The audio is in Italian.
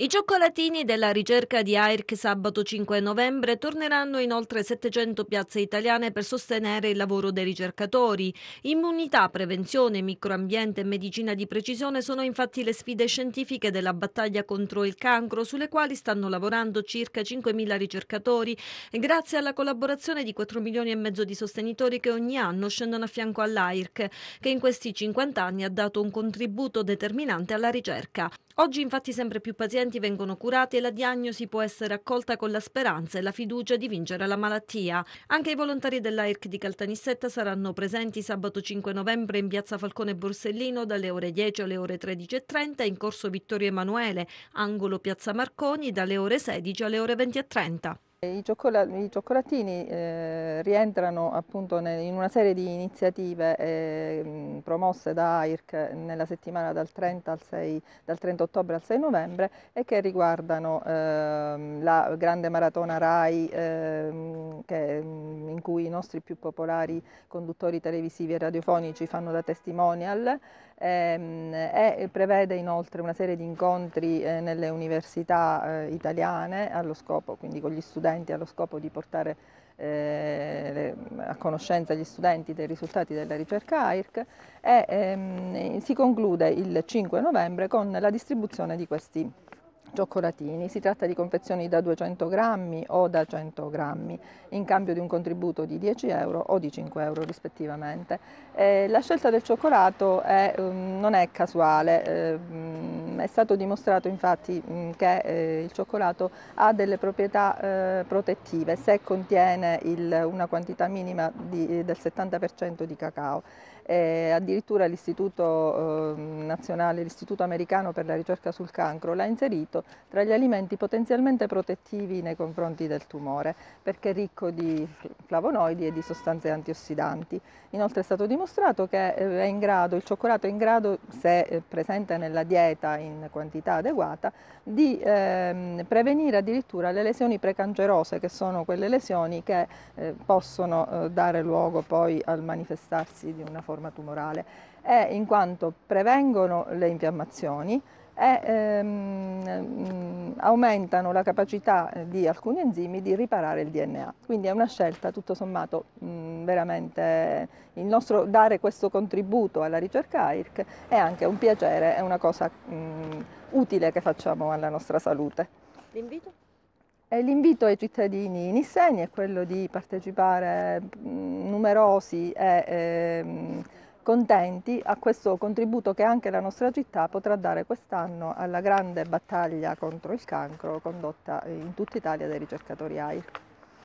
I cioccolatini della ricerca di AIRC sabato 5 novembre torneranno in oltre 700 piazze italiane per sostenere il lavoro dei ricercatori. Immunità, prevenzione, microambiente e medicina di precisione sono infatti le sfide scientifiche della battaglia contro il cancro sulle quali stanno lavorando circa 5.000 ricercatori grazie alla collaborazione di 4 milioni e mezzo di sostenitori che ogni anno scendono a fianco all'AIRC che in questi 50 anni ha dato un contributo determinante alla ricerca. Oggi infatti sempre più pazienti pazienti vengono curati e la diagnosi può essere accolta con la speranza e la fiducia di vincere la malattia. Anche i volontari dell'AIRC di Caltanissetta saranno presenti sabato 5 novembre in piazza Falcone Borsellino dalle ore 10 alle ore 13.30 in corso Vittorio Emanuele, angolo piazza Marconi dalle ore 16 alle ore 20.30. Eh, I, cioccolatini eh, rientrano appunto in una serie di iniziative eh, promosse da AIRC nella settimana dal 30, 6, dal 30, ottobre al 6 novembre e che riguardano eh, la grande maratona RAI ehm, che, mm, in cui i nostri più popolari conduttori televisivi e radiofonici fanno da testimonial ehm, e prevede inoltre una serie di incontri eh, nelle università eh, italiane allo scopo, quindi con gli studenti allo scopo di portare eh, a conoscenza gli studenti dei risultati della ricerca AIRC e ehm, si conclude il 5 novembre con la distribuzione di questi cioccolatini. Si tratta di confezioni da 200 grammi o da 100 grammi in cambio di un contributo di 10 euro o di 5 euro rispettivamente. Eh, la scelta del cioccolato è, um, non è casuale, eh, è stato dimostrato infatti che eh, il cioccolato ha delle proprietà eh, protettive se contiene il, una quantità minima di, eh, del 70% di cacao eh, addirittura l'Istituto ehm, Nazionale, l'Istituto Americano per la ricerca sul cancro l'ha inserito tra gli alimenti potenzialmente protettivi nei confronti del tumore perché è ricco di flavonoidi e di sostanze antiossidanti. Inoltre è stato dimostrato che eh, è in grado, il cioccolato è in grado, se eh, presente nella dieta in quantità adeguata, di ehm, prevenire addirittura le lesioni precancerose, che sono quelle lesioni che eh, possono eh, dare luogo poi al manifestarsi di una forma forma tumorale, è in quanto prevengono le infiammazioni e ehm, mm, aumentano la capacità eh, di alcuni enzimi di riparare il DNA. Quindi è una scelta tutto sommato mh, mm, veramente il nostro dare questo contributo alla ricerca AIRC è anche un piacere, è una cosa mh, mm, utile che facciamo alla nostra salute. L'invito? L'invito ai cittadini nisseni è quello di partecipare mm, numerosi e ehm, contenti a questo contributo che anche la nostra città potrà dare quest'anno alla grande battaglia contro il cancro condotta in tutta Italia dai ricercatori AI.